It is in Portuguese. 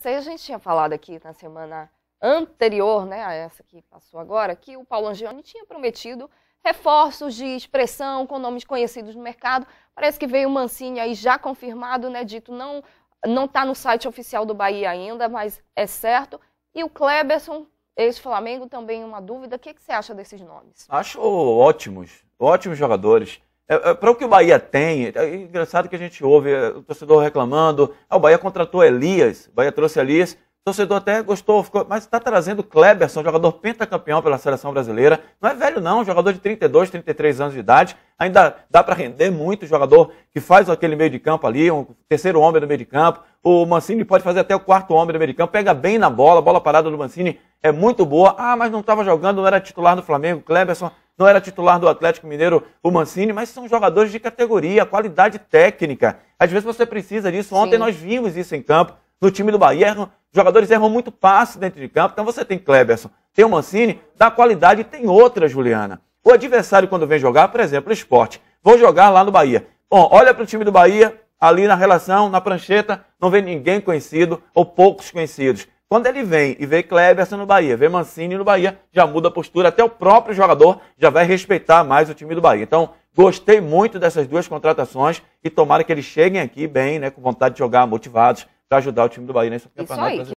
sei, a gente tinha falado aqui na semana anterior, né, a essa que passou agora, que o Paulo Angioni tinha prometido reforços de expressão com nomes conhecidos no mercado. Parece que veio o Mancini aí já confirmado, né, dito não não está no site oficial do Bahia ainda, mas é certo. E o Kleberson, ex-Flamengo, também uma dúvida. O que, que você acha desses nomes? Acho ótimos, ótimos jogadores. É, é, para o que o Bahia tem, é engraçado que a gente ouve é, o torcedor reclamando, ah, o Bahia contratou Elias, o Bahia trouxe Elias, o torcedor até gostou, ficou, mas está trazendo Kleberson, jogador pentacampeão pela seleção brasileira. Não é velho, não, jogador de 32, 33 anos de idade. Ainda dá para render muito jogador que faz aquele meio de campo ali, um terceiro homem do meio de campo. O Mancini pode fazer até o quarto homem do meio de campo, pega bem na bola, a bola parada do Mancini é muito boa. Ah, mas não estava jogando, não era titular do Flamengo, Kleberson não era titular do Atlético Mineiro o Mancini, mas são jogadores de categoria, qualidade técnica. Às vezes você precisa disso. Ontem Sim. nós vimos isso em campo. No time do Bahia, erram, jogadores erram muito passe dentro de campo. Então você tem Kleberson, tem o Mancini, dá qualidade e tem outra, Juliana. O adversário, quando vem jogar, por exemplo, o esporte. vou jogar lá no Bahia. Bom, olha para o time do Bahia, ali na relação, na prancheta, não vê ninguém conhecido ou poucos conhecidos. Quando ele vem e vê Kleberson no Bahia, vê Mancini no Bahia, já muda a postura, até o próprio jogador já vai respeitar mais o time do Bahia. Então, gostei muito dessas duas contratações e tomara que eles cheguem aqui bem, né, com vontade de jogar, motivados, para ajudar o time do Bahia nesse campeonato.